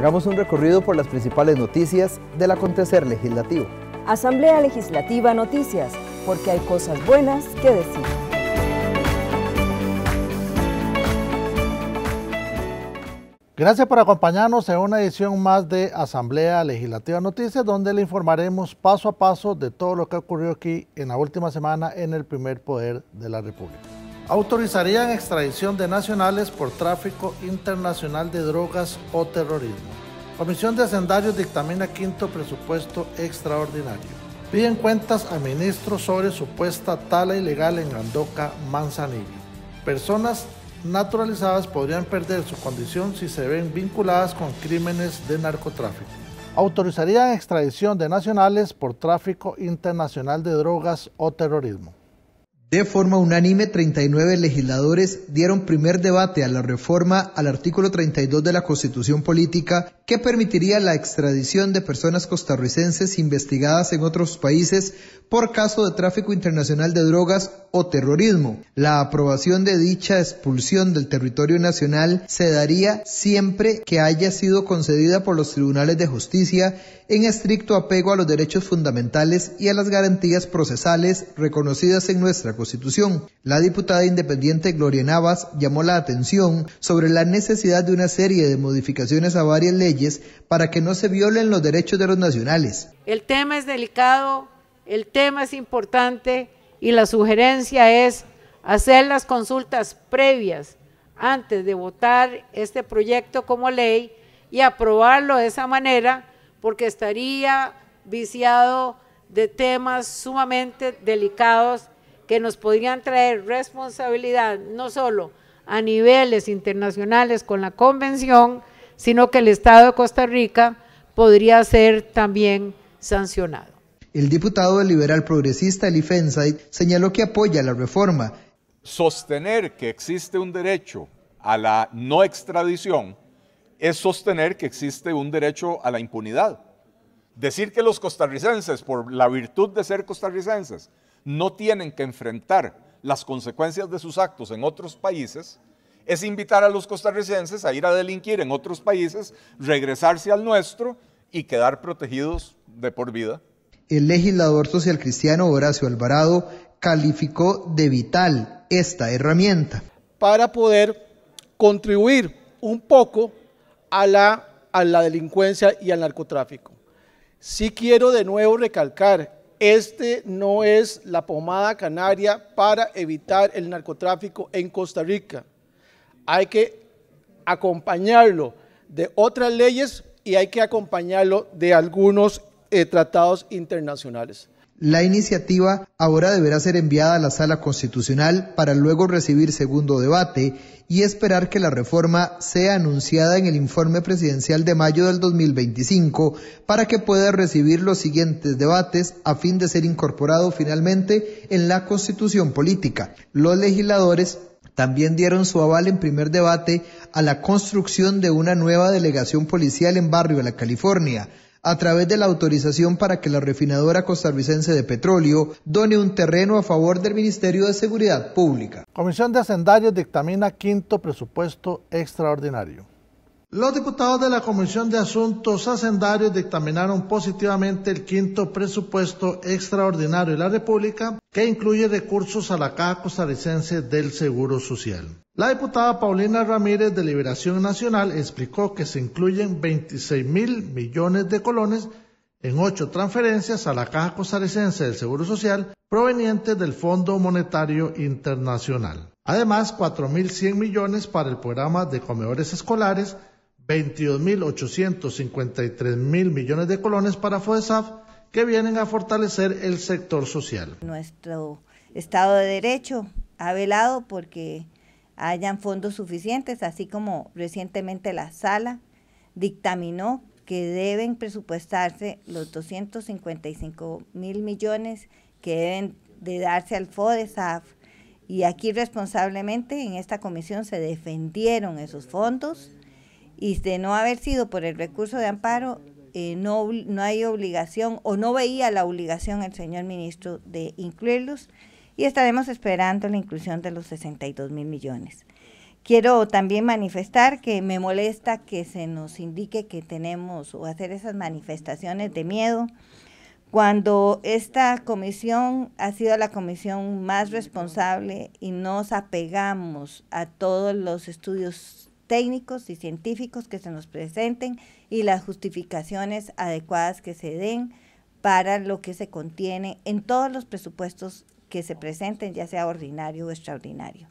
Hagamos un recorrido por las principales noticias del acontecer legislativo. Asamblea Legislativa Noticias, porque hay cosas buenas que decir. Gracias por acompañarnos en una edición más de Asamblea Legislativa Noticias, donde le informaremos paso a paso de todo lo que ocurrió aquí en la última semana en el primer poder de la República autorizarían extradición de nacionales por tráfico internacional de drogas o terrorismo. Comisión de Hacendarios dictamina quinto presupuesto extraordinario. Piden cuentas a ministros sobre supuesta tala ilegal en Andoca, Manzanillo. Personas naturalizadas podrían perder su condición si se ven vinculadas con crímenes de narcotráfico. Autorizarían extradición de nacionales por tráfico internacional de drogas o terrorismo. De forma unánime, 39 legisladores dieron primer debate a la reforma al artículo 32 de la Constitución Política que permitiría la extradición de personas costarricenses investigadas en otros países por caso de tráfico internacional de drogas o terrorismo. La aprobación de dicha expulsión del territorio nacional se daría siempre que haya sido concedida por los tribunales de justicia en estricto apego a los derechos fundamentales y a las garantías procesales reconocidas en nuestra Constitución. La diputada independiente Gloria Navas llamó la atención sobre la necesidad de una serie de modificaciones a varias leyes para que no se violen los derechos de los nacionales. El tema es delicado, el tema es importante y la sugerencia es hacer las consultas previas antes de votar este proyecto como ley y aprobarlo de esa manera porque estaría viciado de temas sumamente delicados que nos podrían traer responsabilidad no solo a niveles internacionales con la convención, sino que el Estado de Costa Rica podría ser también sancionado. El diputado liberal progresista Eli señaló que apoya la reforma. Sostener que existe un derecho a la no extradición es sostener que existe un derecho a la impunidad. Decir que los costarricenses, por la virtud de ser costarricenses, no tienen que enfrentar las consecuencias de sus actos en otros países, es invitar a los costarricenses a ir a delinquir en otros países, regresarse al nuestro y quedar protegidos de por vida. El legislador social cristiano Horacio Alvarado calificó de vital esta herramienta. Para poder contribuir un poco a la, delincuencia y al narcotráfico. Sí quiero de nuevo recalcar, este no es la pomada canaria para evitar el narcotráfico en Costa Rica. Hay que acompañarlo de otras leyes y hay que acompañarlo de algunos eh, tratados internacionales. La iniciativa ahora deberá ser enviada a la Sala Constitucional para luego recibir segundo debate y esperar que la reforma sea anunciada en el informe presidencial de mayo del 2025 para que pueda recibir los siguientes debates a fin de ser incorporado finalmente en la Constitución política. Los legisladores también dieron su aval en primer debate a la construcción de una nueva delegación policial en Barrio de la California a través de la autorización para que la refinadora costarricense de petróleo done un terreno a favor del Ministerio de Seguridad Pública. Comisión de Hacendarios dictamina quinto presupuesto extraordinario. Los diputados de la Comisión de Asuntos Hacendarios dictaminaron positivamente el quinto presupuesto extraordinario de la República que incluye recursos a la Caja Costarricense del Seguro Social. La diputada Paulina Ramírez de Liberación Nacional explicó que se incluyen 26 mil millones de colones en ocho transferencias a la Caja Costarricense del Seguro Social provenientes del Fondo Monetario Internacional. Además, 4.100 millones para el programa de comedores escolares 22.853.000 mil millones de colones para FODESAF que vienen a fortalecer el sector social. Nuestro Estado de Derecho ha velado porque hayan fondos suficientes, así como recientemente la sala dictaminó que deben presupuestarse los 255 mil millones que deben de darse al FODESAF. Y aquí responsablemente en esta comisión se defendieron esos fondos y de no haber sido por el recurso de amparo, eh, no, no hay obligación o no veía la obligación el señor ministro de incluirlos y estaremos esperando la inclusión de los 62 mil millones. Quiero también manifestar que me molesta que se nos indique que tenemos o hacer esas manifestaciones de miedo cuando esta comisión ha sido la comisión más responsable y nos apegamos a todos los estudios técnicos y científicos que se nos presenten y las justificaciones adecuadas que se den para lo que se contiene en todos los presupuestos que se presenten, ya sea ordinario o extraordinario.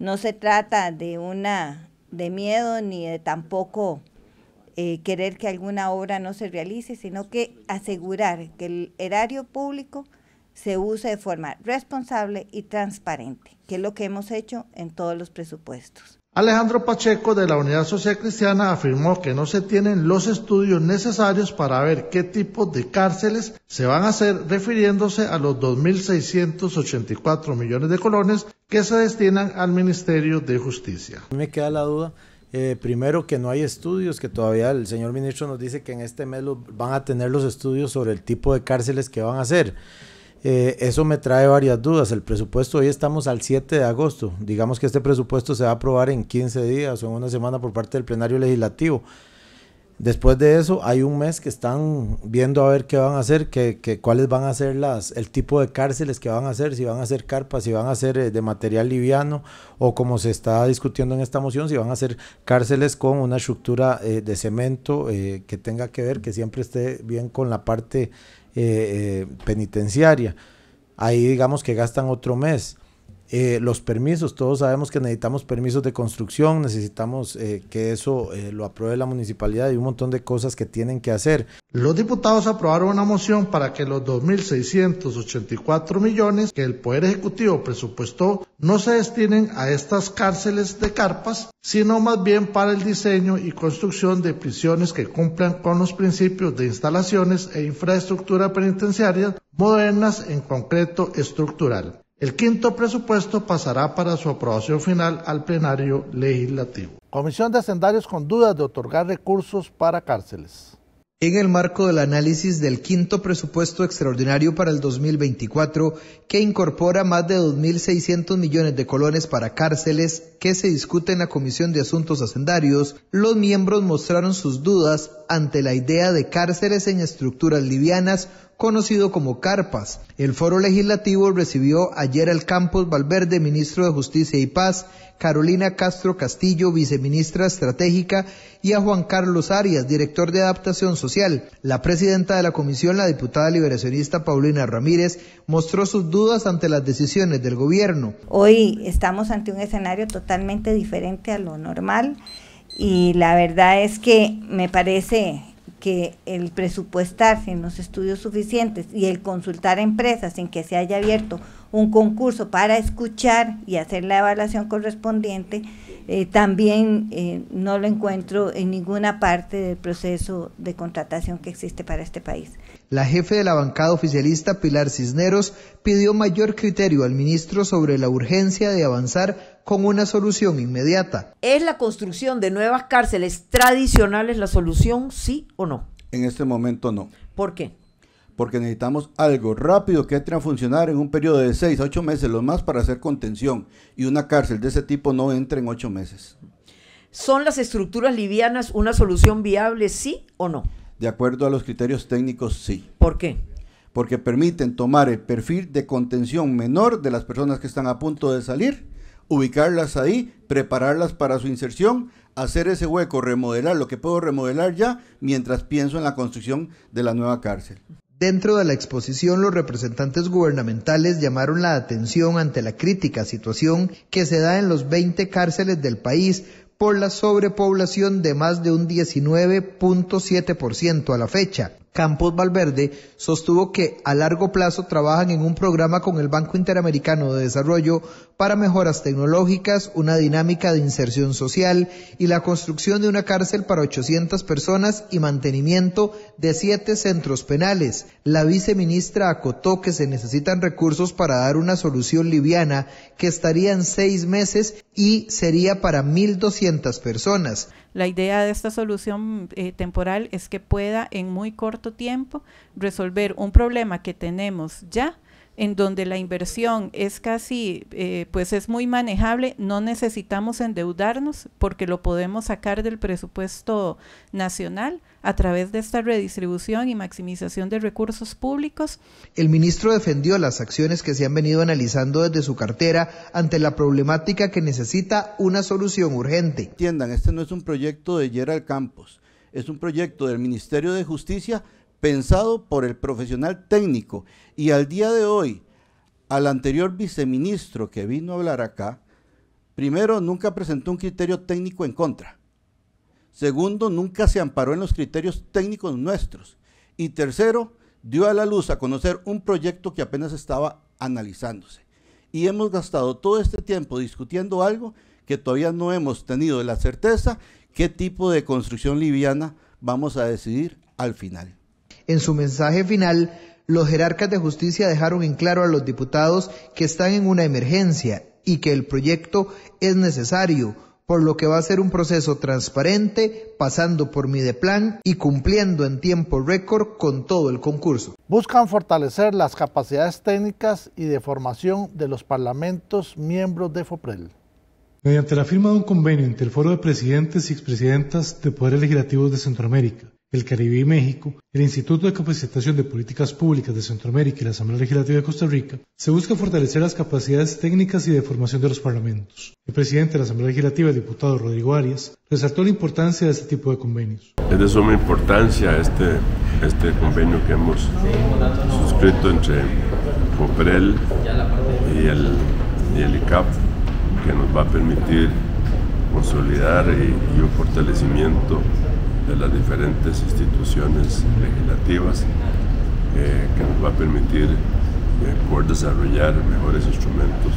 No se trata de una de miedo ni de tampoco eh, querer que alguna obra no se realice, sino que asegurar que el erario público se use de forma responsable y transparente, que es lo que hemos hecho en todos los presupuestos. Alejandro Pacheco de la Unidad Social Cristiana afirmó que no se tienen los estudios necesarios para ver qué tipo de cárceles se van a hacer, refiriéndose a los 2.684 millones de colones que se destinan al Ministerio de Justicia. Me queda la duda, eh, primero que no hay estudios, que todavía el señor ministro nos dice que en este mes van a tener los estudios sobre el tipo de cárceles que van a hacer. Eh, eso me trae varias dudas. El presupuesto, hoy estamos al 7 de agosto. Digamos que este presupuesto se va a aprobar en 15 días o en una semana por parte del plenario legislativo. Después de eso, hay un mes que están viendo a ver qué van a hacer, cuáles van a ser las, el tipo de cárceles que van a hacer, si van a ser carpas, si van a ser eh, de material liviano, o como se está discutiendo en esta moción, si van a hacer cárceles con una estructura eh, de cemento que tenga que ver, que siempre esté bien con la parte eh, eh, penitenciaria. Ahí digamos que gastan otro mes. Eh, los permisos, todos sabemos que necesitamos permisos de construcción, necesitamos eh, que eso eh, lo apruebe la municipalidad y un montón de cosas que tienen que hacer. Los diputados aprobaron una moción para que los 2.684 millones que el Poder Ejecutivo presupuestó no se destinen a estas cárceles de carpas, sino más bien para el diseño y construcción de prisiones que cumplan con los principios de instalaciones e infraestructura penitenciaria modernas, en concreto estructural. El quinto presupuesto pasará para su aprobación final al plenario legislativo. Comisión de Hacendarios con dudas de otorgar recursos para cárceles. En el marco del análisis del quinto presupuesto extraordinario para el 2024, que incorpora más de 2.600 millones de colones para cárceles, que se discute en la Comisión de Asuntos Hacendarios, los miembros mostraron sus dudas ante la idea de cárceles en estructuras livianas conocido como Carpas. El foro legislativo recibió ayer al Campos Valverde, ministro de Justicia y Paz, Carolina Castro Castillo, viceministra estratégica, y a Juan Carlos Arias, director de adaptación social. La presidenta de la comisión, la diputada liberacionista Paulina Ramírez, mostró sus dudas ante las decisiones del gobierno. Hoy estamos ante un escenario totalmente diferente a lo normal y la verdad es que me parece que el presupuestar sin los estudios suficientes y el consultar a empresas sin que se haya abierto un concurso para escuchar y hacer la evaluación correspondiente, eh, también eh, no lo encuentro en ninguna parte del proceso de contratación que existe para este país. La jefe de la bancada oficialista, Pilar Cisneros, pidió mayor criterio al ministro sobre la urgencia de avanzar con una solución inmediata. ¿Es la construcción de nuevas cárceles tradicionales la solución, sí o no? En este momento no. ¿Por qué? Porque necesitamos algo rápido que entre a funcionar en un periodo de seis a ocho meses, lo más para hacer contención. Y una cárcel de ese tipo no entra en ocho meses. ¿Son las estructuras livianas una solución viable, sí o no? De acuerdo a los criterios técnicos, sí. ¿Por qué? Porque permiten tomar el perfil de contención menor de las personas que están a punto de salir, ubicarlas ahí, prepararlas para su inserción, hacer ese hueco, remodelar lo que puedo remodelar ya mientras pienso en la construcción de la nueva cárcel. Dentro de la exposición, los representantes gubernamentales llamaron la atención ante la crítica situación que se da en los 20 cárceles del país por la sobrepoblación de más de un 19.7% a la fecha, Campos Valverde, sostuvo que a largo plazo trabajan en un programa con el Banco Interamericano de Desarrollo para mejoras tecnológicas, una dinámica de inserción social y la construcción de una cárcel para 800 personas y mantenimiento de siete centros penales. La viceministra acotó que se necesitan recursos para dar una solución liviana que estaría en seis meses y sería para 1.200 personas. La idea de esta solución eh, temporal es que pueda en muy corto tiempo resolver un problema que tenemos ya, en donde la inversión es casi, eh, pues es muy manejable, no necesitamos endeudarnos porque lo podemos sacar del presupuesto nacional a través de esta redistribución y maximización de recursos públicos. El ministro defendió las acciones que se han venido analizando desde su cartera ante la problemática que necesita una solución urgente. Entiendan, este no es un proyecto de Gerald Campos es un proyecto del Ministerio de Justicia pensado por el profesional técnico. Y al día de hoy, al anterior viceministro que vino a hablar acá, primero, nunca presentó un criterio técnico en contra. Segundo, nunca se amparó en los criterios técnicos nuestros. Y tercero, dio a la luz a conocer un proyecto que apenas estaba analizándose. Y hemos gastado todo este tiempo discutiendo algo que todavía no hemos tenido la certeza qué tipo de construcción liviana vamos a decidir al final. En su mensaje final, los jerarcas de justicia dejaron en claro a los diputados que están en una emergencia y que el proyecto es necesario, por lo que va a ser un proceso transparente, pasando por Mideplan y cumpliendo en tiempo récord con todo el concurso. Buscan fortalecer las capacidades técnicas y de formación de los parlamentos miembros de FOPREL mediante la firma de un convenio entre el Foro de Presidentes y Expresidentas de Poderes Legislativos de Centroamérica, el Caribe y México, el Instituto de Capacitación de Políticas Públicas de Centroamérica y la Asamblea Legislativa de Costa Rica, se busca fortalecer las capacidades técnicas y de formación de los parlamentos. El presidente de la Asamblea Legislativa, el diputado Rodrigo Arias, resaltó la importancia de este tipo de convenios. Es de suma importancia este, este convenio que hemos suscrito entre FOPREL y el, y el ICAP que nos va a permitir consolidar y, un fortalecimiento de las diferentes instituciones legislativas eh, que nos va a permitir eh, poder desarrollar mejores instrumentos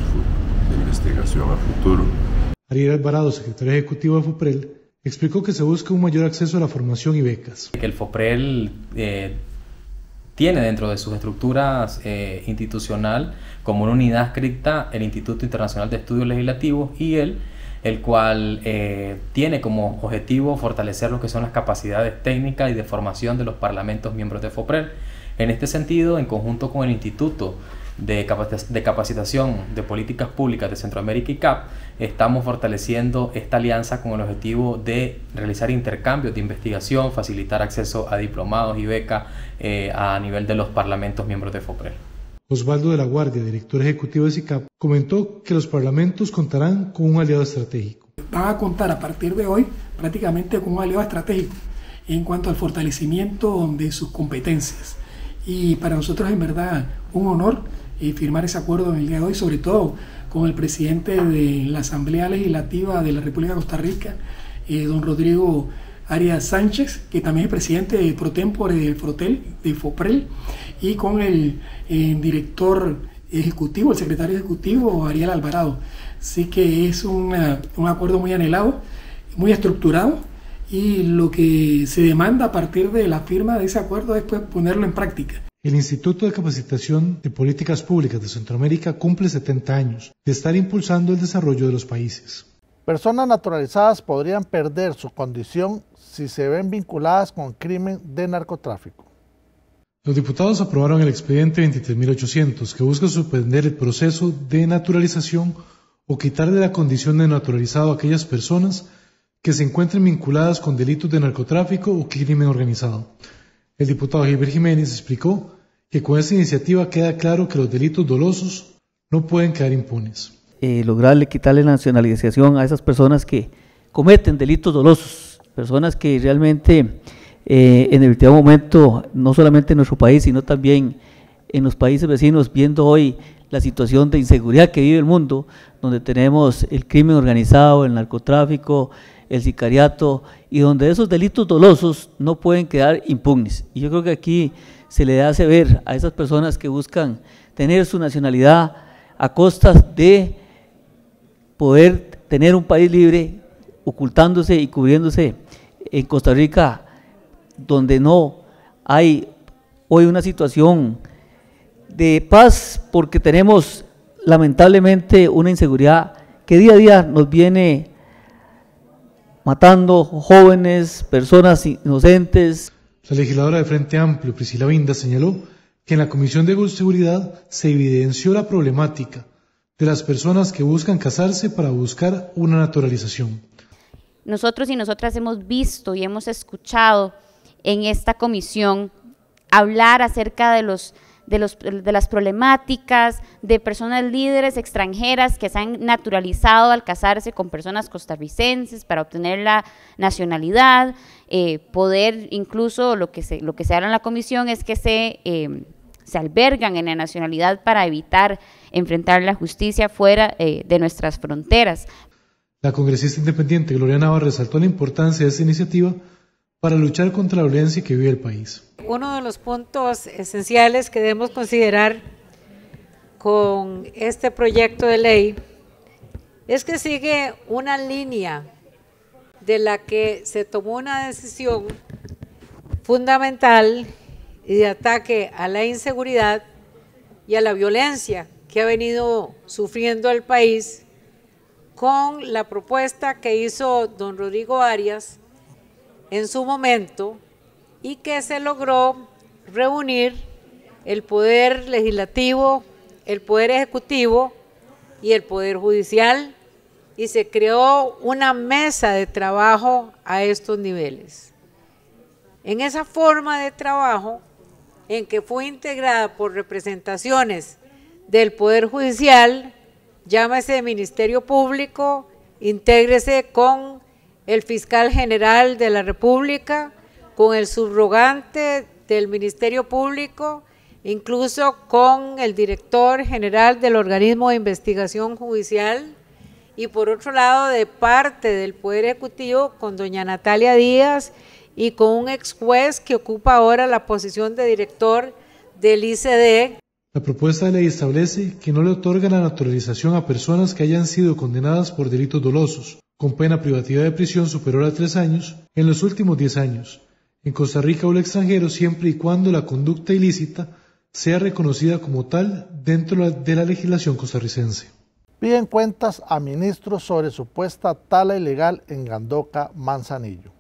de investigación a futuro. Ariel Alvarado, secretario ejecutivo de FOPREL, explicó que se busca un mayor acceso a la formación y becas. Que el FOPREL eh, tiene dentro de sus estructuras eh, institucional como una unidad escrita el Instituto Internacional de Estudios Legislativos y el el cual eh, tiene como objetivo fortalecer lo que son las capacidades técnicas y de formación de los parlamentos miembros de FOPREL. En este sentido, en conjunto con el Instituto de, capacitación de políticas públicas de Centroamérica y CAP, estamos fortaleciendo esta alianza con el objetivo de realizar intercambios de investigación, facilitar acceso a diplomados y becas eh, a nivel de los parlamentos miembros de FOPREL. Osvaldo de la Guardia, director ejecutivo de CICAP, comentó que los parlamentos contarán con un aliado estratégico. Van a contar a partir de hoy prácticamente con un aliado estratégico en cuanto al fortalecimiento de sus competencias. Y para nosotros es en verdad un honor firmar ese acuerdo en el día de hoy, sobre todo con el presidente de la Asamblea Legislativa de la República de Costa Rica, eh, don Rodrigo Arias Sánchez, que también es presidente de pro tempore de Frotel, de FOPREL, y con el eh, director ejecutivo, el secretario ejecutivo, Ariel Alvarado. Así que es un acuerdo muy anhelado, muy estructurado, y lo que se demanda a partir de la firma de ese acuerdo es pues, ponerlo en práctica. El Instituto de Capacitación de Políticas Públicas de Centroamérica cumple 70 años de estar impulsando el desarrollo de los países. Personas naturalizadas podrían perder su condición si se ven vinculadas con crimen de narcotráfico. Los diputados aprobaron el expediente 23.800 que busca suspender el proceso de naturalización o quitar de la condición de naturalizado a aquellas personas que se encuentren vinculadas con delitos de narcotráfico o crimen organizado el diputado Gilbert Jiménez explicó que con esta iniciativa queda claro que los delitos dolosos no pueden quedar impunes. Eh, lograrle quitarle la nacionalización a esas personas que cometen delitos dolosos, personas que realmente eh, en último momento, no solamente en nuestro país, sino también en los países vecinos, viendo hoy la situación de inseguridad que vive el mundo, donde tenemos el crimen organizado, el narcotráfico, el sicariato, y donde esos delitos dolosos no pueden quedar impugnes. Y yo creo que aquí se le hace ver a esas personas que buscan tener su nacionalidad a costas de poder tener un país libre, ocultándose y cubriéndose en Costa Rica, donde no hay hoy una situación de paz porque tenemos lamentablemente una inseguridad que día a día nos viene matando jóvenes, personas inocentes. La legisladora de Frente Amplio, Priscila Vinda, señaló que en la Comisión de Seguridad se evidenció la problemática de las personas que buscan casarse para buscar una naturalización. Nosotros y nosotras hemos visto y hemos escuchado en esta comisión hablar acerca de los de, las problemáticas, de personas líderes extranjeras que se han naturalizado al casarse con personas costarricenses para obtener la nacionalidad, eh, poder incluso, lo que, se, lo que se habla en la comisión es que se, em, albergan en la nacionalidad para evitar enfrentar la justicia fuera eh, de nuestras fronteras. La congresista independiente Gloria Nava resaltó la importancia de esta iniciativa para luchar contra la violencia que vive el país. Uno de los puntos esenciales que debemos considerar con este proyecto de ley es que sigue una línea de la que se tomó una decisión fundamental y de ataque a la inseguridad y a la violencia que ha venido sufriendo el país con la propuesta que hizo don Rodrigo Arias en su momento y que se logró reunir el poder legislativo, el poder ejecutivo y el poder judicial y se creó una mesa de trabajo a estos niveles. En esa forma de trabajo, en que fue integrada por representaciones del Poder Judicial, llámese Ministerio Público, intégrese con el fiscal general de la República, con el subrogante del Ministerio Público, incluso con el director general del organismo de investigación judicial y por otro lado de parte del Poder Ejecutivo con doña Natalia Díaz y con un ex juez que ocupa ahora la posición de director del ICD. La propuesta de ley establece que no le otorga la naturalización a personas que hayan sido condenadas por delitos dolosos, con pena privativa de prisión superior a tres años en los últimos diez años, en Costa Rica o el extranjero siempre y cuando la conducta ilícita sea reconocida como tal dentro de la legislación costarricense. Piden cuentas a ministros sobre supuesta tala ilegal en Gandoca, Manzanillo.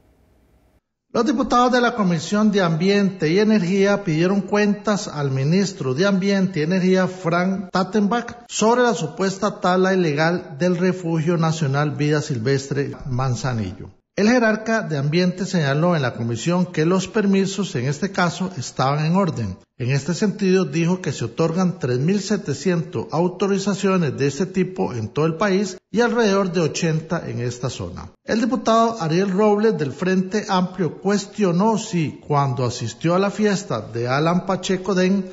Los diputados de la Comisión de Ambiente y Energía pidieron cuentas al ministro de Ambiente y Energía, Frank Tattenbach, sobre la supuesta tala ilegal del Refugio Nacional Vida Silvestre Manzanillo. El jerarca de ambiente señaló en la comisión que los permisos en este caso estaban en orden. En este sentido, dijo que se otorgan 3.700 autorizaciones de este tipo en todo el país y alrededor de 80 en esta zona. El diputado Ariel Robles del Frente Amplio cuestionó si cuando asistió a la fiesta de Alan Pacheco Den,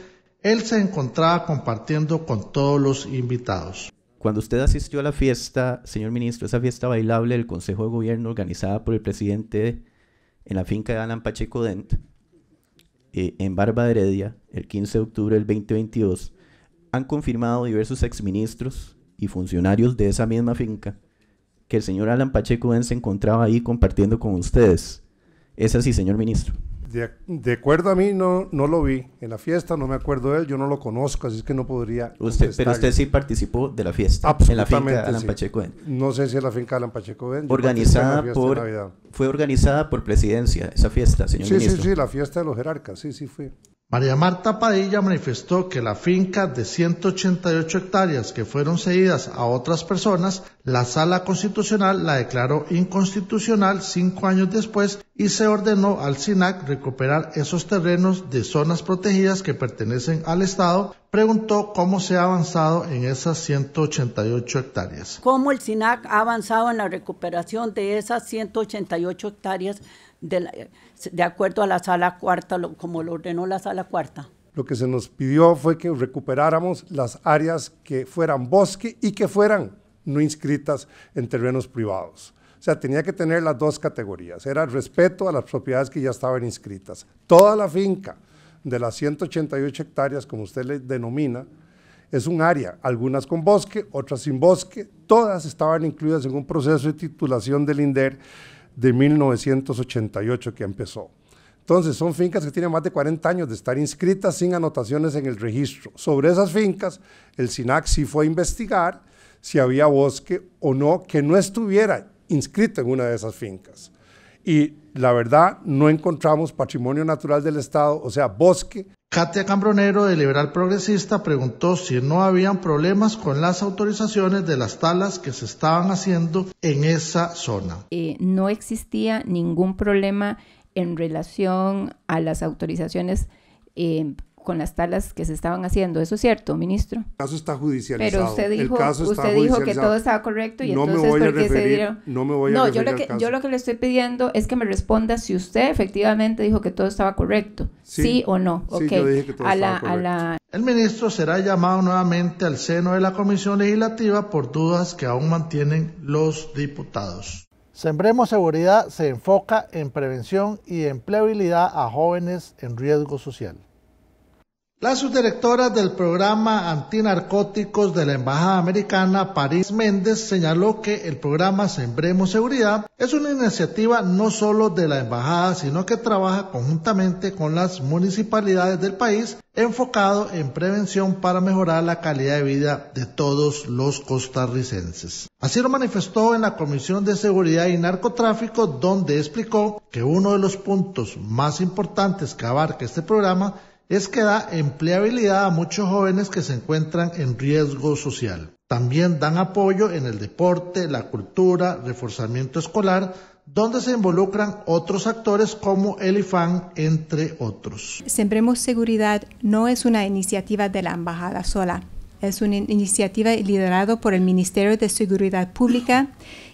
él se encontraba compartiendo con todos los invitados. Cuando usted asistió a la fiesta, señor ministro, esa fiesta bailable del Consejo de Gobierno organizada por el presidente en la finca de Alan Pacheco Dent, eh, en Barba de Heredia, el 15 de octubre del 2022, han confirmado diversos exministros y funcionarios de esa misma finca que el señor Alan Pacheco Dent se encontraba ahí compartiendo con ustedes. Es así, señor ministro de, acuerdo a mí, no, no lo vi en la fiesta, no me acuerdo de él, yo no lo conozco, así es que no podría. Usted, pero usted sí participó de la fiesta. en la finca Alan sí. No sé si es la finca Alan Pacheco Organizada por. Fue organizada por presidencia esa fiesta, señor Sí, sí, sí, la fiesta de los jerarcas, sí, sí fue. María Marta Padilla manifestó que la finca de 188 hectáreas que fueron cedidas a otras personas, la Sala Constitucional la declaró inconstitucional cinco años después y se ordenó al SINAC recuperar esos terrenos de zonas protegidas que pertenecen al Estado. Preguntó cómo se ha avanzado en esas 188 hectáreas. ¿Cómo el SINAC ha avanzado en la recuperación de esas 188 hectáreas? de, acuerdo a la sala cuarta, como lo ordenó la sala cuarta. Lo que se nos pidió fue que recuperáramos las áreas que fueran bosque y que fueran no inscritas en terrenos privados. O sea, tenía que tener las dos categorías. Era el respeto a las propiedades que ya estaban inscritas. Toda la finca de las 188 hectáreas, como usted le denomina, es un área, algunas con bosque, otras sin bosque, todas estaban incluidas en un proceso de titulación del INDER de 1988 que empezó. Entonces, son fincas que tienen más de 40 años de estar inscritas sin anotaciones en el registro. Sobre esas fincas, el SINAC sí fue a investigar si había bosque o no que no estuviera inscrito en una de esas fincas. Y la verdad, no encontramos patrimonio natural del Estado, o sea, bosque Katia Cambronero de Liberal Progresista preguntó si no habían problemas con las autorizaciones de las talas que se estaban haciendo en esa zona. Eh, no existía ningún problema en relación a las autorizaciones eh, con las talas que se estaban haciendo. ¿Eso es cierto, ministro? El caso está judicializado. Pero usted dijo, que todo estaba correcto y no entonces me voy a referir, se No me voy yo lo que, Yo lo que le estoy pidiendo es que me responda si usted efectivamente dijo que todo estaba correcto. Sí, o no. Sí, El ministro será llamado nuevamente al seno de la Comisión Legislativa por dudas que aún mantienen los diputados. Sembremos Seguridad se enfoca en prevención y empleabilidad a jóvenes en riesgo social. La subdirectora del programa antinarcóticos de la Embajada Americana, París Méndez, señaló que el programa Sembremos Seguridad es una iniciativa no solo de la Embajada, sino que trabaja conjuntamente con las municipalidades del país enfocado en prevención para mejorar la calidad de vida de todos los costarricenses. Así lo manifestó en la Comisión de Seguridad y Narcotráfico, donde explicó que uno de los puntos más importantes que abarca este programa es que da empleabilidad a muchos jóvenes que se encuentran en riesgo social. También dan apoyo en el deporte, la cultura, reforzamiento escolar, donde se involucran otros actores como el IFAN, entre otros. Sembremos Seguridad no es una iniciativa de la Embajada sola, es una iniciativa liderada por el Ministerio de Seguridad Pública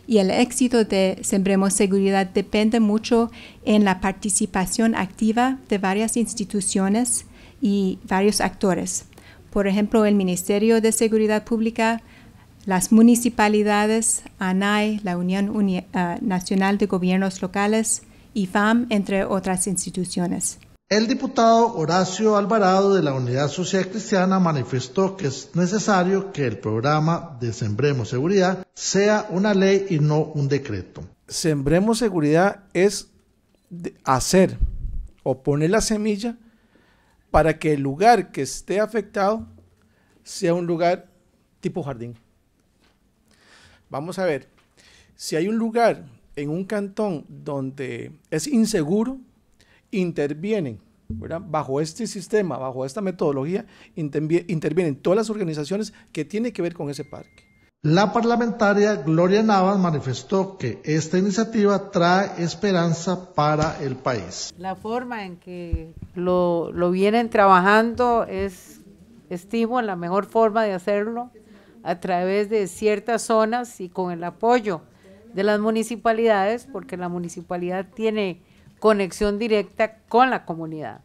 y el éxito de Sembremos Seguridad depende mucho en la participación activa de varias instituciones y varios actores. Por ejemplo, el Ministerio de Seguridad Pública, las municipalidades, ANAI, la Unión eh, Nacional de Gobiernos Locales, y FAM, entre otras instituciones. El diputado Horacio Alvarado de la Unidad Social Cristiana manifestó que es necesario que el programa de Sembremos Seguridad sea una ley y no un decreto. Sembremos Seguridad es hacer o poner la semilla para que el lugar que esté afectado sea un lugar tipo jardín. Vamos a ver, si hay un lugar en un cantón donde es inseguro, intervienen bajo este sistema, bajo esta metodología, intervienen todas las organizaciones que tienen que ver con ese parque. La parlamentaria Gloria Navas manifestó que esta iniciativa trae esperanza para el país. La forma en que lo, lo vienen trabajando es, estimo, la mejor forma de hacerlo a través de ciertas zonas y con el apoyo de las municipalidades, porque la municipalidad tiene conexión directa con la comunidad.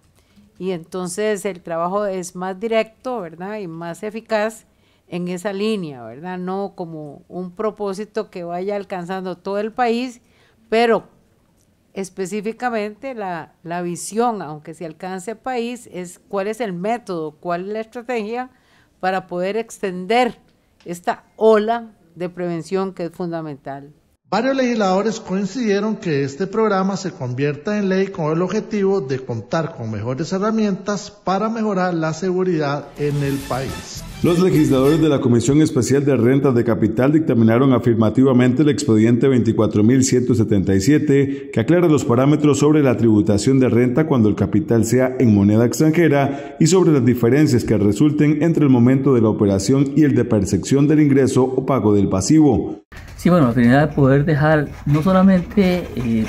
Y entonces el trabajo es más directo, ¿verdad? Y más eficaz en esa línea, ¿verdad? No como un propósito que vaya alcanzando todo el país, pero específicamente la, la visión, aunque se alcance país, es cuál es el método, cuál es la estrategia para poder extender esta ola de prevención que es fundamental. Varios legisladores coincidieron que este programa se convierta en ley con el objetivo de contar con mejores herramientas para mejorar la seguridad en el país. Los legisladores de la Comisión Especial de Rentas de Capital dictaminaron afirmativamente el expediente 24.177 que aclara los parámetros sobre la tributación de renta cuando el capital sea en moneda extranjera y sobre las diferencias que resulten entre el momento de la operación y el de percepción del ingreso o pago del pasivo. Sí, bueno, la finalidad de poder dejar no solamente eh,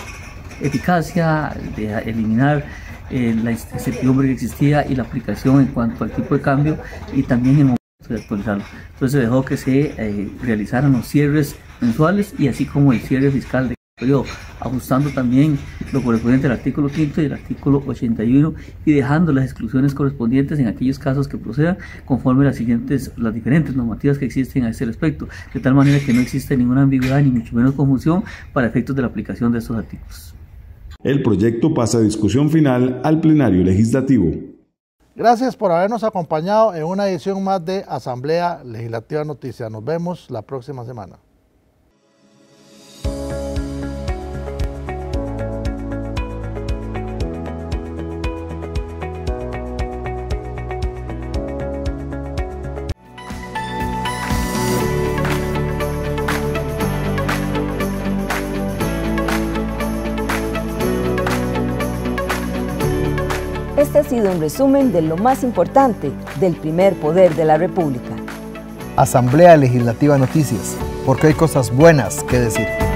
eficacia, de eliminar eh, la incertidumbre que existía y la aplicación en cuanto al tipo de cambio y también en entonces se dejó que se eh, realizaran los cierres mensuales y así como el cierre fiscal de periodo, ajustando también lo correspondiente al artículo 5 y el artículo 81 y dejando las exclusiones correspondientes en aquellos casos que procedan conforme las siguientes, las diferentes normativas que existen a ese respecto, de tal manera que no existe ninguna ambigüedad ni mucho menos confusión para efectos de la aplicación de estos artículos. El proyecto pasa a discusión final al plenario legislativo. Gracias por habernos acompañado en una edición más de Asamblea Legislativa Noticias. Nos vemos la próxima semana. sido un resumen de lo más importante del primer poder de la República. Asamblea Legislativa Noticias, porque hay cosas buenas que decir.